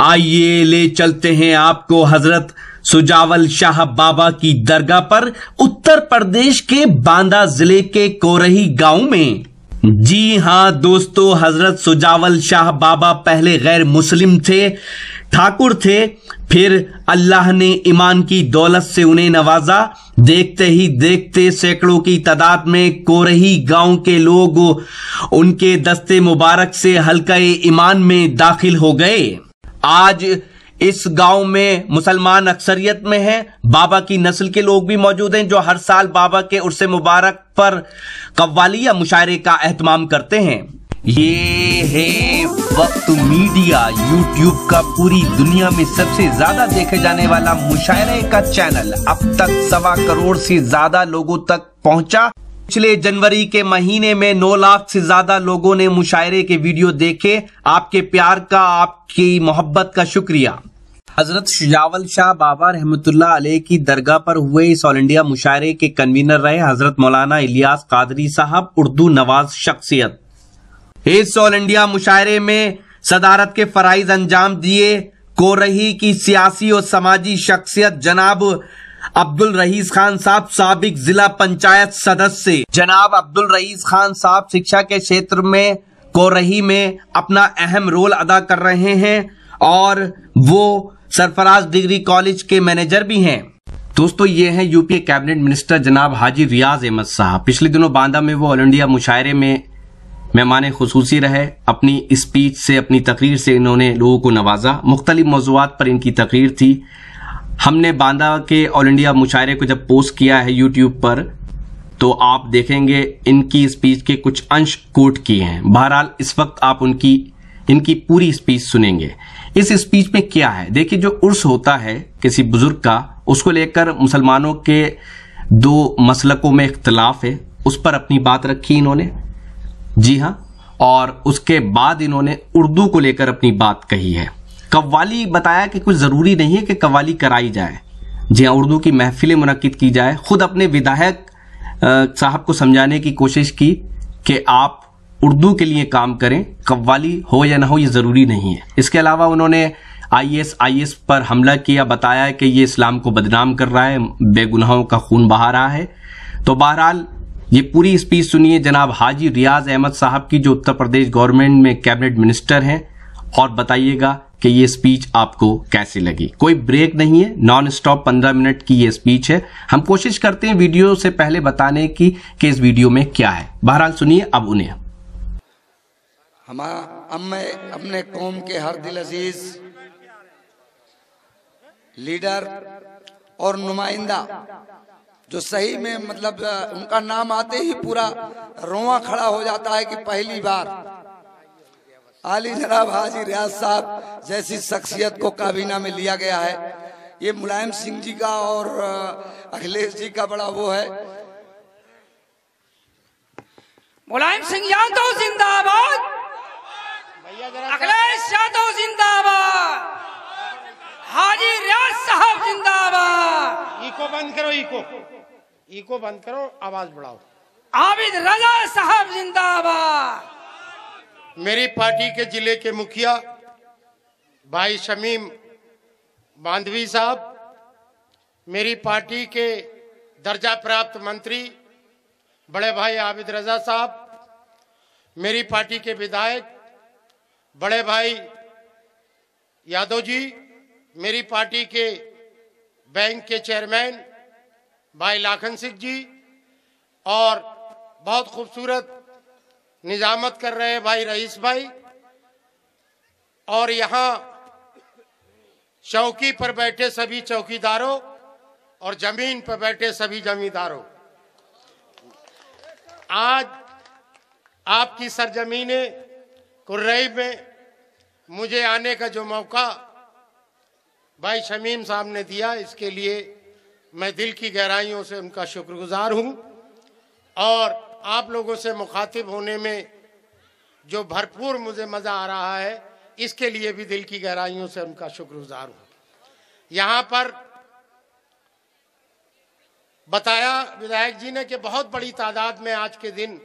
आइए ले चलते हैं आपको हजरत सुजावल शाह बाबा की दरगाह पर उत्तर प्रदेश के बांदा जिले के कोरही गांव में जी हाँ दोस्तों हजरत सुजावल शाह बाबा पहले गैर मुस्लिम थे ठाकुर थे फिर अल्लाह ने ईमान की दौलत से उन्हें नवाजा देखते ही देखते सैकड़ों की तादाद में कोरही गांव के लोग उनके दस्ते मुबारक से हल्का ईमान में दाखिल हो गए आज इस गांव में मुसलमान अक्सरियत में हैं बाबा की नस्ल के लोग भी मौजूद हैं जो हर साल बाबा के उर्स मुबारक पर कव्वाली या मुशायरे का अहतमाम करते हैं ये है वक्त मीडिया यूट्यूब का पूरी दुनिया में सबसे ज्यादा देखे जाने वाला मुशायरे का चैनल अब तक सवा करोड़ से ज्यादा लोगों तक पहुंचा पिछले जनवरी के महीने में नौ लाख से ज्यादा लोगों ने मुशायरे के वीडियो देखे आपके प्यार का आपकी मोहब्बत का शुक्रिया हजरत शुजावल शाह बाबा रहमतुल्ला अलैह की दरगाह पर हुए इस ऑल इंडिया मुशायरे के कन्वीनर रहे हजरत मौलाना इलियास कादरी साहब उर्दू नवाज शख्सियत इस ऑल इंडिया मुशायरे में सदारत के फराइज अंजाम दिए कोरही की सियासी और समाजी शख्सियत जनाब अब्दुल रहीस खान साहब सबक जिला पंचायत सदस्य जनाब अब्दुल रहीस खान साहब शिक्षा के क्षेत्र में कोरही में अपना अहम रोल अदा कर रहे हैं और वो सरफराज डिग्री कॉलेज के मैनेजर भी हैं दोस्तों ये हैं यूपी कैबिनेट मिनिस्टर जनाब हाजी रियाज अहमद साहब पिछले दिनों बांदा में वो ऑल इंडिया मुशायरे में मेहमान खसूसी रहे अपनी स्पीच से अपनी तकरीर से इन्होंने लोगों को नवाजा मुख्तलिफ मौजूद पर इनकी तकरीर थी हमने बांदा के ऑल इंडिया मुशायरे को जब पोस्ट किया है यूट्यूब पर तो आप देखेंगे इनकी स्पीच के कुछ अंश कोट किए हैं बहरहाल इस वक्त आप उनकी इनकी पूरी स्पीच सुनेंगे इस स्पीच में क्या है देखिए जो उर्स होता है किसी बुजुर्ग का उसको लेकर मुसलमानों के दो मसलकों में इख्तलाफ है उस पर अपनी बात रखी इन्होंने जी हाँ और उसके बाद इन्होंने उर्दू को लेकर अपनी बात कही है कव्वाली बताया कि कुछ ज़रूरी नहीं है कि कव्वाली कराई जाए जी हाँ उर्दू की महफिलें मुनद की जाए खुद अपने विधायक साहब को समझाने की कोशिश की कि आप उर्दू के लिए काम करें कव्वाली हो या ना हो ये ज़रूरी नहीं है इसके अलावा उन्होंने आईएस आईएस पर हमला किया बताया कि ये इस्लाम को बदनाम कर रहा है बेगुनाहों का खून बहा रहा है तो बहरहाल ये पूरी स्पीच सुनिए जनाब हाजी रियाज अहमद साहब की जो उत्तर प्रदेश गवर्नमेंट में कैबिनेट मिनिस्टर हैं और बताइएगा कि ये स्पीच आपको कैसी लगी कोई ब्रेक नहीं है नॉन स्टॉप पंद्रह मिनट की ये स्पीच है हम कोशिश करते हैं वीडियो से पहले बताने की कि इस वीडियो में क्या है बहरहाल सुनिए अब उन्हें हमारा अब मैं अपने कौम के हर दिल अजीज लीडर और नुमाइंदा जो सही में मतलब उनका नाम आते ही पूरा रोआ खड़ा हो जाता है कि पहली बार आली जनाब हाजी रियाज साहब जैसी शख्सियत को काबीना में लिया गया है ये मुलायम सिंह जी का और अखिलेश जी का बड़ा वो है मुलायम सिंह यादव जिंदाबाद अखिलेश यादव जिंदाबाद हाजी रियाज साहब जिंदाबाद इको बंद करो इको इको बंद करो आवाज बढ़ाओ आबिद रजा साहब जिंदाबाद मेरी पार्टी के जिले के मुखिया भाई शमीम बांधवी साहब मेरी पार्टी के दर्जा प्राप्त मंत्री बड़े भाई आबिद रजा साहब मेरी पार्टी के विधायक बड़े भाई यादव जी मेरी पार्टी के बैंक के चेयरमैन भाई लाखन सिंह जी और बहुत खूबसूरत निजामत कर रहे भाई रईस भाई और यहाँ चौकी पर बैठे सभी चौकीदारों और जमीन पर बैठे सभी जमींदारों आज आपकी सरजमीने कुर्रई में मुझे आने का जो मौका भाई शमीम साहब ने दिया इसके लिए मैं दिल की गहराइयों से उनका शुक्रगुजार हूं और आप लोगों से मुखातिब होने में जो भरपूर मुझे मज़ा आ रहा है इसके लिए भी दिल की गहराइयों से उनका शुक्रगुजार हूँ यहाँ पर बताया विधायक जी ने कि बहुत बड़ी तादाद में आज के दिन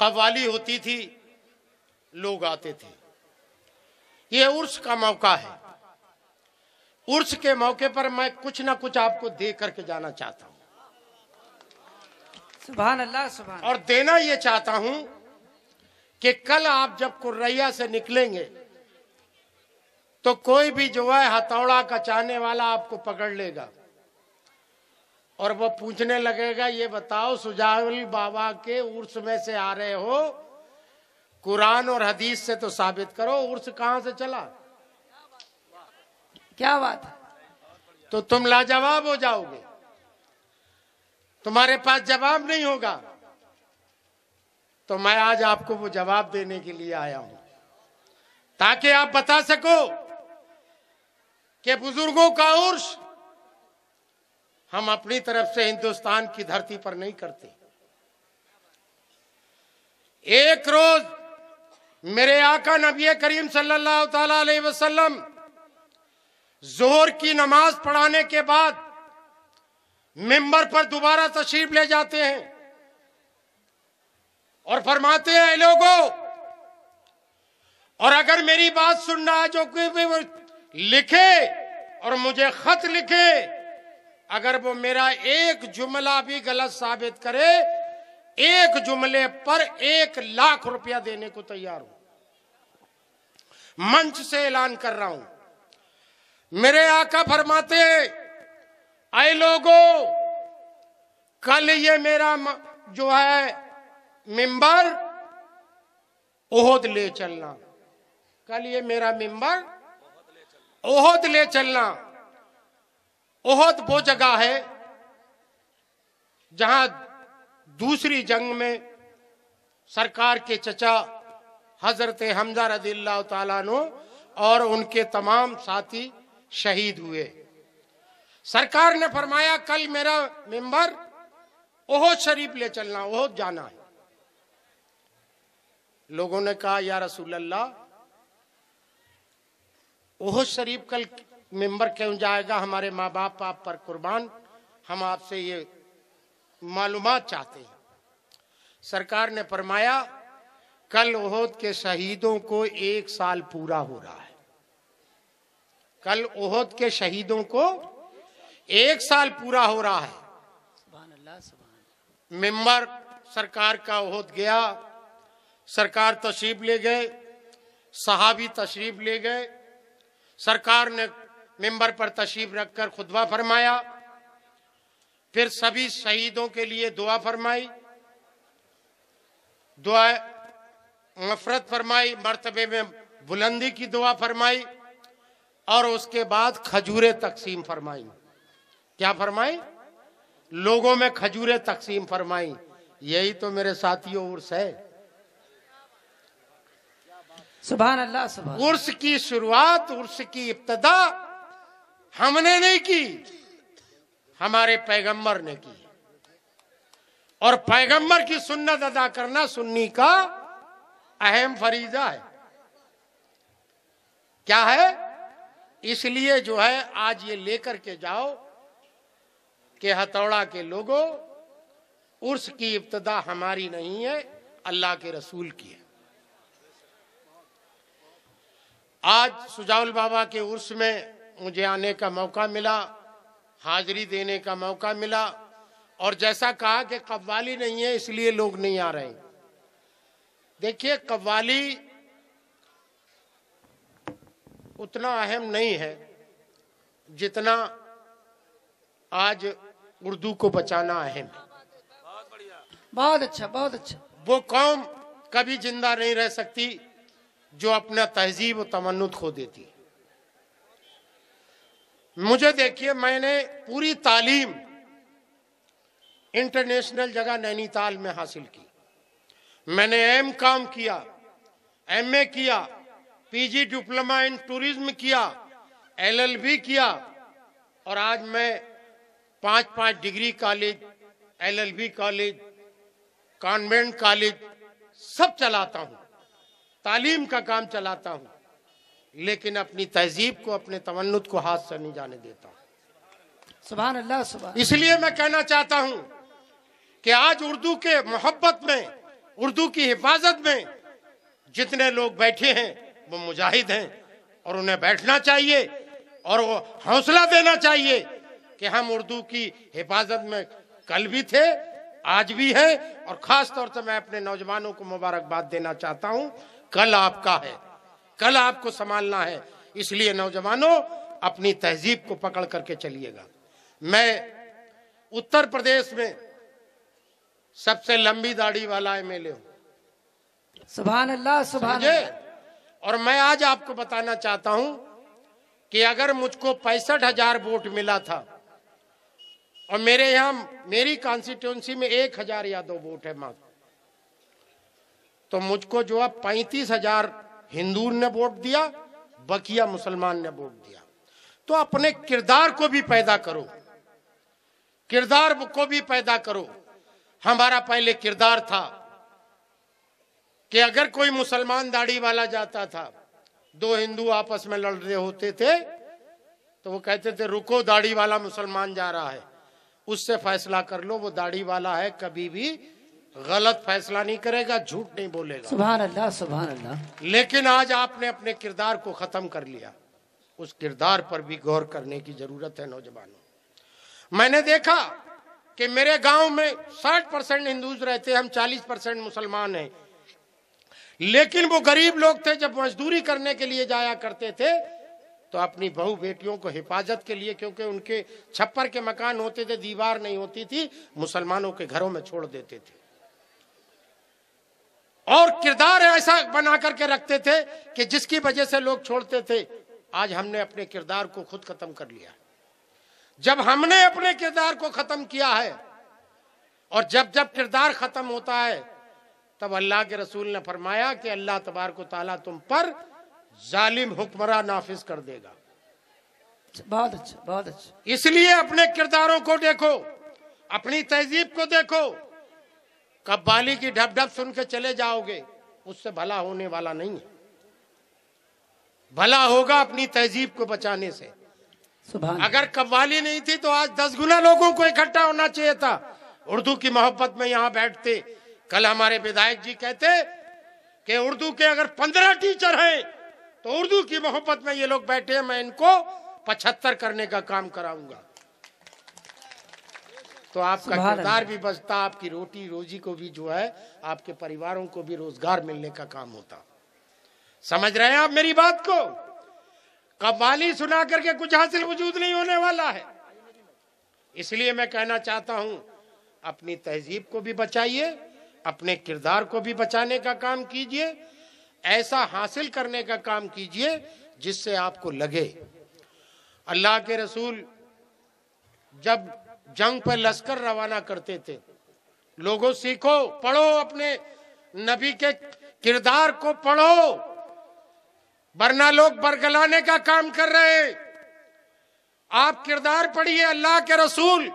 कवाली होती थी लोग आते थे ये उर्स का मौका है उर्स के मौके पर मैं कुछ ना कुछ आपको दे करके जाना चाहता हूं सुबह अल्लाह सुबह और देना ये चाहता हूं कि कल आप जब कुर्रैया से निकलेंगे तो कोई भी जो है हथौड़ा का चाहने वाला आपको पकड़ लेगा और वो पूछने लगेगा ये बताओ सुजावल बाबा के उर्स में से आ रहे हो कुरान और हदीस से तो साबित करो उर्स कहां से चला क्या बात है तो तुम लाजवाब हो जाओगे तुम्हारे पास जवाब नहीं होगा तो मैं आज आपको वो जवाब देने के लिए आया हूं ताकि आप बता सको कि बुजुर्गों का उर्स हम अपनी तरफ से हिंदुस्तान की धरती पर नहीं करते एक रोज मेरे आका नबी करीम सल्लल्लाहु अलैहि वसल्लम की नमाज पढ़ाने के बाद मेंबर पर दोबारा तशरीफ ले जाते हैं और फरमाते हैं लोगों और अगर मेरी बात सुनना है जो कि लिखे और मुझे खत लिखे अगर वो मेरा एक जुमला भी गलत साबित करे एक जुमले पर एक लाख रुपया देने को तैयार हूं मंच से ऐलान कर रहा हूं मेरे आका फरमाते हैं आए लोगों कल ये मेरा जो है मेंबर ओहद ले चलना कल ये मेरा मेंबर ओहद ले चलना ओहद वो जगह है जहां दूसरी जंग में सरकार के चचा हजरत हमजा रजील्ला तला और उनके तमाम साथी शहीद हुए सरकार ने फरमाया कल मेरा मेंबर ओहो शरीफ ले चलना ओहो जाना है लोगों ने कहा या रसूल अल्लाह ओहो शरीफ कल मेंबर क्यों जाएगा हमारे माँ बाप आप पर कुर्बान हम आपसे ये मालूम चाहते हैं सरकार ने फरमाया कल ओहद के शहीदों को एक साल पूरा हो रहा है कल ओहद के शहीदों को एक साल पूरा हो रहा है मेंबर सरकार का उहद गया सरकार तशरीफ ले गए सहाबी तशरीफ ले गए सरकार ने मेंबर पर तशरीफ रखकर खुदबा फरमाया फिर सभी शहीदों के लिए दुआ फरमाई दुआ नफरत फरमाई मरतबे में बुलंदी की दुआ फरमाई और उसके बाद खजूरें तकसीम फरमाई क्या फरमाई लोगों में खजूरें तकसीम फरमाई यही तो मेरे साथियों उर्स है सुबह अल्लाह उर्स की शुरुआत उर्स की इब्तदा हमने नहीं की हमारे पैगंबर ने की और पैगंबर की सुन्नत अदा करना सुन्नी का अहम फरीजा है क्या है इसलिए जो है आज ये लेकर के जाओ कि हथौड़ा के लोगों उर्स की इब्तदा हमारी नहीं है अल्लाह के रसूल की है आज सुजाउल बाबा के उर्स में मुझे आने का मौका मिला हाजिरी देने का मौका मिला और जैसा कहा कि कव्वाली नहीं है इसलिए लोग नहीं आ रहे देखिए कव्वाली उतना अहम नहीं है जितना आज उर्दू को बचाना अहम है बहुत अच्छा बहुत अच्छा वो कौम कभी जिंदा नहीं रह सकती जो अपना तहजीब और तमन्नत खो देती मुझे देखिए मैंने पूरी तालीम इंटरनेशनल जगह नैनीताल में हासिल की मैंने एम काम किया एम ए किया पीजी डिप्लोमा इन टूरिज्म किया एलएलबी किया और आज मैं पांच पांच degree college LLB college convent college सब चलाता हूँ तालीम का काम चलाता हूँ लेकिन अपनी तहजीब को अपने तमन्नुत को हाथ से नहीं जाने देता सुबह अल्लाह सुबह इसलिए मैं कहना चाहता हूँ कि आज उर्दू के मोहब्बत में उर्दू की हिफाजत में जितने लोग बैठे हैं वो मुजाहिद हैं और उन्हें बैठना चाहिए और वो हौसला देना चाहिए कि हम उर्दू की हिफाजत में कल भी थे आज भी है और खास तौर से मैं अपने नौजवानों को मुबारकबाद देना चाहता हूं कल आपका है कल आपको संभालना है इसलिए नौजवानों अपनी तहजीब को पकड़ करके चलिएगा मैं उत्तर प्रदेश में सबसे लंबी दाढ़ी वाला एम हूं सुबह अल्लाह सुबह और मैं आज आपको बताना चाहता हूं कि अगर मुझको पैंसठ हजार वोट मिला था और मेरे यहां मेरी कॉन्स्टिट्यूंसी में एक हजार या दो वोट है मात्र तो मुझको जो है पैंतीस हजार हिंदू ने वोट दिया बकिया मुसलमान ने वोट दिया तो अपने किरदार को भी पैदा करो किरदार को भी पैदा करो हमारा पहले किरदार था कि अगर कोई मुसलमान दाढ़ी वाला जाता था दो हिंदू आपस में लड़ रहे होते थे तो वो कहते थे रुको दाढ़ी वाला मुसलमान जा रहा है उससे फैसला कर लो वो दाढ़ी वाला है कभी भी गलत फैसला नहीं करेगा झूठ नहीं बोलेगा सुबह अल्लाह सुबह अल्लाह लेकिन आज आपने अपने किरदार को खत्म कर लिया उस किरदार पर भी गौर करने की जरूरत है नौजवानों मैंने देखा कि मेरे गांव में 60 परसेंट हिंदूज रहते हम 40 परसेंट मुसलमान हैं लेकिन वो गरीब लोग थे जब मजदूरी करने के लिए जाया करते थे तो अपनी बहू बेटियों को हिफाजत के लिए क्योंकि उनके छप्पर के मकान होते थे दीवार नहीं होती थी मुसलमानों के घरों में छोड़ देते थे और किरदार ऐसा बना करके रखते थे कि जिसकी वजह से लोग छोड़ते थे आज हमने अपने किरदार को खुद खत्म कर लिया जब हमने अपने किरदार को खत्म किया है और जब जब किरदार खत्म होता है तब अल्लाह के रसूल ने फरमाया कि अल्लाह तबार को ताला तुम पर जालिम हुक्मरान नाफिज कर देगा बहुत अच्छा बहुत अच्छा इसलिए अपने किरदारों को देखो अपनी तहजीब को देखो कब्बाली की ढप ढप सुन के चले जाओगे उससे भला होने वाला नहीं है भला होगा अपनी तहजीब को बचाने से अगर कव्वाली नहीं थी तो आज दस गुना लोगों को इकट्ठा होना चाहिए था उर्दू की मोहब्बत में यहाँ बैठते कल हमारे विधायक जी कहते कि उर्दू के अगर पंद्रह टीचर हैं तो उर्दू की मोहब्बत में ये लोग बैठे हैं मैं इनको पचहत्तर करने का काम कराऊंगा तो आपका किरदार भी बचता आपकी रोटी रोजी को भी जो है आपके परिवारों को भी रोजगार मिलने का काम होता समझ रहे हैं आप मेरी बात को कबाली सुना करके कुछ हासिल वजूद नहीं होने वाला है इसलिए मैं कहना चाहता हूं अपनी तहजीब को भी बचाइए अपने किरदार को भी बचाने का काम कीजिए ऐसा हासिल करने का काम कीजिए जिससे आपको लगे अल्लाह के रसूल जब जंग पर लश्कर रवाना करते थे लोगों सीखो पढ़ो अपने नबी के किरदार को पढ़ो वरना लोग बरगलाने का काम कर रहे हैं आप किरदार पढ़िए अल्लाह के रसूल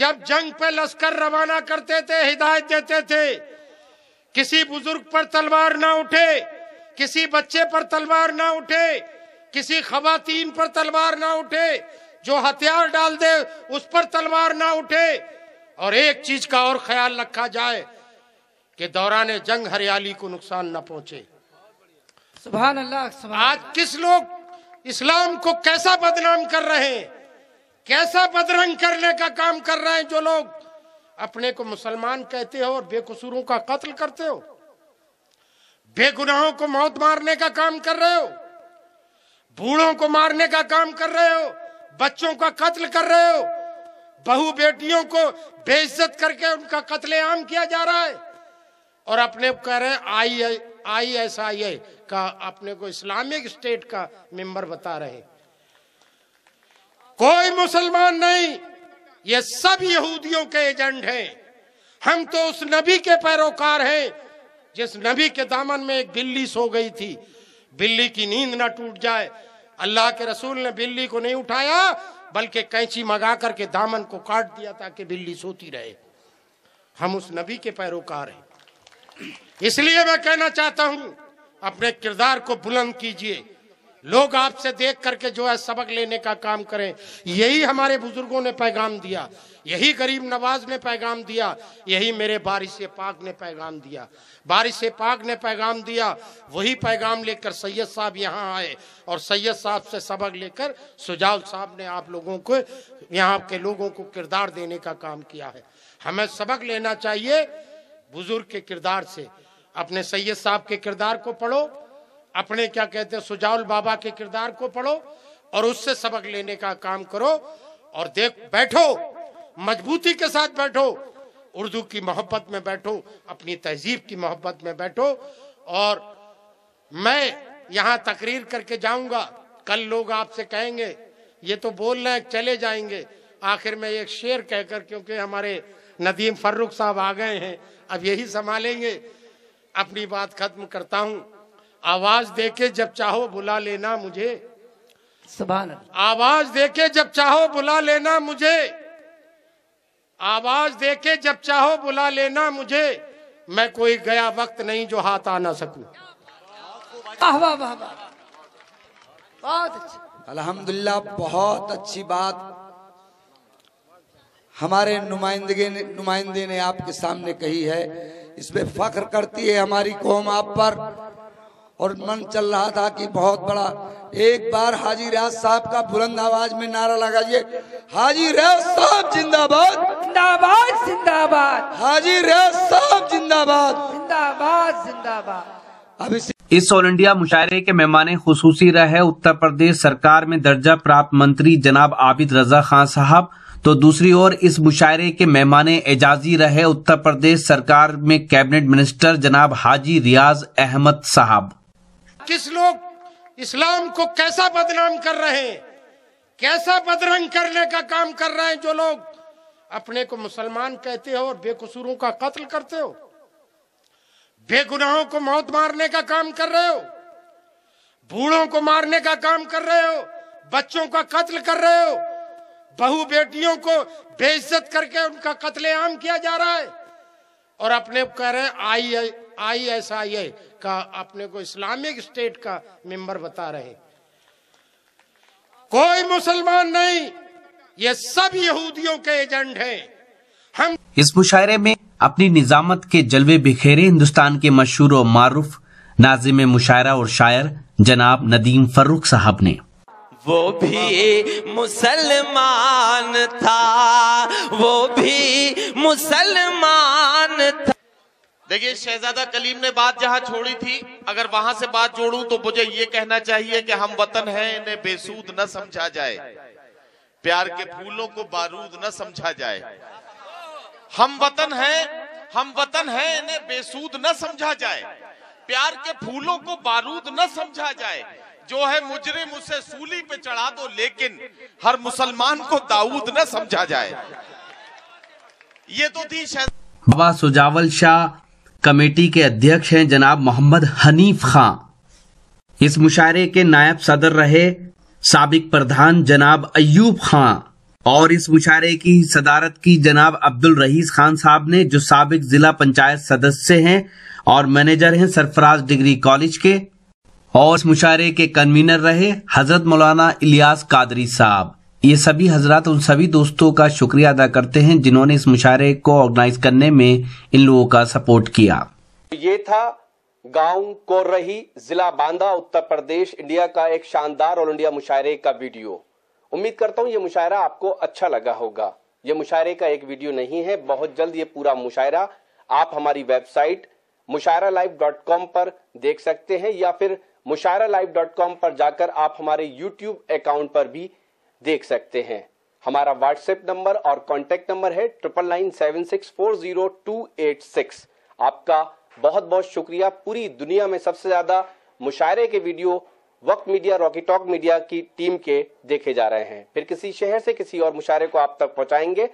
जब जंग पे लश्कर रवाना करते थे हिदायत देते थे किसी बुजुर्ग पर तलवार ना उठे किसी बच्चे पर तलवार ना उठे किसी खवातीन पर तलवार ना उठे जो हथियार डाल दे उस पर तलवार ना उठे और एक चीज का और ख्याल रखा जाए कि दौरान जंग हरियाली को नुकसान ना पहुंचे सुबह अल्लाह आज किस लोग इस्लाम को कैसा बदनाम कर रहे हैं कैसा बदरंग करने का काम कर रहे हैं जो लोग अपने को मुसलमान कहते हो और बेकसूरों का कत्ल करते हो बेगुनाहों को मौत मारने का काम कर रहे हो बूढ़ों को मारने का काम कर रहे हो बच्चों का कत्ल कर रहे हो बहु बेटियों को बेइज्जत करके उनका कत्लेआम किया जा रहा है और अपने कह रहे आई आई एस आई ए का अपने को इस्लामिक स्टेट का मेंबर बता रहे कोई मुसलमान नहीं ये सब यहूदियों के एजेंट हैं हम तो उस नबी के पैरोकार हैं जिस नबी के दामन में एक बिल्ली सो गई थी बिल्ली की नींद ना टूट जाए अल्लाह के रसूल ने बिल्ली को नहीं उठाया बल्कि कैंची मगा करके दामन को काट दिया ताकि बिल्ली सोती रहे हम उस नबी के पैरोकार हैं इसलिए मैं कहना चाहता हूं अपने किरदार को बुलंद कीजिए लोग आपसे देख करके जो है सबक लेने का काम करें यही हमारे बुजुर्गों ने पैगाम दिया यही गरीब नवाज ने पैगाम दिया यही मेरे बारिश पाक ने पैगाम दिया बारिश पाक ने पैगाम दिया वही पैगाम लेकर सैयद साहब यहाँ आए और सैयद साहब से सबक लेकर सुजाव साहब ने आप लोगों को यहाँ के लोगों को किरदार देने का काम किया है हमें सबक लेना चाहिए बुजुर्ग के किरदार से अपने सैयद साहब के किरदार को पढ़ो अपने क्या कहते हैं सुजाउल बाबा के किरदार को पढ़ो और उससे सबक लेने का काम करो और देख बैठो मजबूती के साथ बैठो उर्दू की मोहब्बत में बैठो अपनी तहजीब की मोहब्बत में बैठो और मैं यहाँ तकरीर करके जाऊंगा कल लोग आपसे कहेंगे ये तो बोल रहे हैं चले जाएंगे आखिर में एक शेर कहकर क्योंकि हमारे नदीम फर्रुख साहब आ गए हैं अब यही संभालेंगे अपनी बात खत्म करता हूँ आवाज देके जब चाहो बुला लेना मुझे सुबह आवाज देके जब चाहो बुला लेना मुझे आवाज देके जब चाहो बुला लेना मुझे मैं कोई गया वक्त नहीं जो हाथ आ ना सकू बहुत अच्छा। अल्हम्दुलिल्लाह बहुत अच्छी बात हमारे नुमाइंदगी नुमाइंदे ने आपके सामने कही है इसमें फख्र करती है हमारी कौम आप पर और मन चल रहा था कि बहुत बड़ा एक बार हाजी रियाज साहब का बुलंद आवाज में नारा लगाइए हाजी रियाज साहब जिंदाबाद जिंदाबाद जिंदाबाद हाजी रियाज साहब जिंदाबाद जिंदाबाद जिंदाबाद इस ऑल इंडिया मुशायरे के मेहमान खसूसी रहे उत्तर प्रदेश सरकार में दर्जा प्राप्त मंत्री जनाब आबिद रजा खान साहब तो दूसरी ओर इस मुशायरे के मेहमान एजाजी रहे उत्तर प्रदेश सरकार में कैबिनेट मिनिस्टर जनाब हाजी रियाज अहमद साहब किस लोग इस्लाम को कैसा बदनाम कर रहे हैं कैसा बदरंग करने का काम कर रहे हैं जो लोग अपने को मुसलमान कहते हो और बेकसूरों का कत्ल करते हो बेगुनाहों को मौत मारने का काम कर रहे हो बूढ़ों को मारने का काम कर रहे हो बच्चों का कत्ल कर रहे हो बहु बेटियों को बेइज्जत करके उनका कत्लेआम किया जा रहा है और अपने कह रहे आई आई एस आई का अपने को इस्लामिक स्टेट का मेंबर बता रहे कोई मुसलमान नहीं ये सब यहूदियों के एजेंट हैं हम इस मुशायरे में अपनी निजामत के जलवे बिखेरे हिंदुस्तान के मशहूर और मारूफ नाजिम मुशायरा और शायर जनाब नदीम फर्रुख साहब ने वो भी मुसलमान था वो भी मुसलमान था देखिए शहजादा कलीम ने बात जहां छोड़ी थी अगर वहां से बात जोड़ू तो मुझे ये कहना चाहिए कि हम वतन हैं इन्हें बेसूद न समझा जाए प्यार के फूलों को बारूद न समझा जाए हम वतन हैं हम वतन हैं इन्हें बेसूद न समझा जाए प्यार के फूलों को बारूद न समझा जाए जो है मुजरिम उसे सूली पे चढ़ा दो लेकिन हर मुसलमान को दाऊद न समझा जाए ये तो थी बाबा सुजावल शाह कमेटी के अध्यक्ष हैं जनाब मोहम्मद हनीफ खां इस मुशायरे के नायब सदर रहे सबक प्रधान जनाब अयूब खां और इस मुशायरे की सदारत की जनाब अब्दुल रहीस खान साहब ने जो सबक जिला पंचायत सदस्य हैं और मैनेजर हैं सरफराज डिग्री कॉलेज के और इस मुशायरे के कन्वीनर रहे हजरत मौलाना इलियास कादरी साहब ये सभी हजरात उन सभी दोस्तों का शुक्रिया अदा करते हैं जिन्होंने इस मुशारे को ऑर्गेनाइज करने में इन लोगों का सपोर्ट किया ये था गांव रही जिला बांदा उत्तर प्रदेश इंडिया का एक शानदार ऑल इंडिया मुशायरे का वीडियो उम्मीद करता हूँ ये मुशायरा आपको अच्छा लगा होगा ये मुशायरे का एक वीडियो नहीं है बहुत जल्द ये पूरा मुशायरा आप हमारी website Mushaira live dot com पर देख सकते हैं या फिर मुशायरा लाइव डॉट कॉम पर जाकर आप हमारे यूट्यूब अकाउंट पर भी देख सकते हैं हमारा व्हाट्सएप नंबर और कॉन्टेक्ट नंबर है triple nine seven six four zero two eight six आपका बहुत बहुत शुक्रिया पूरी दुनिया में सबसे ज्यादा मुशायरे के वीडियो वक्त मीडिया रॉकी टॉक मीडिया की टीम के देखे जा रहे हैं फिर किसी शहर से किसी और मुशायरे को आप तक पहुंचाएंगे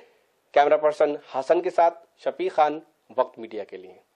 कैमरा पर्सन हसन के साथ शफी खान वक्त मीडिया के लिए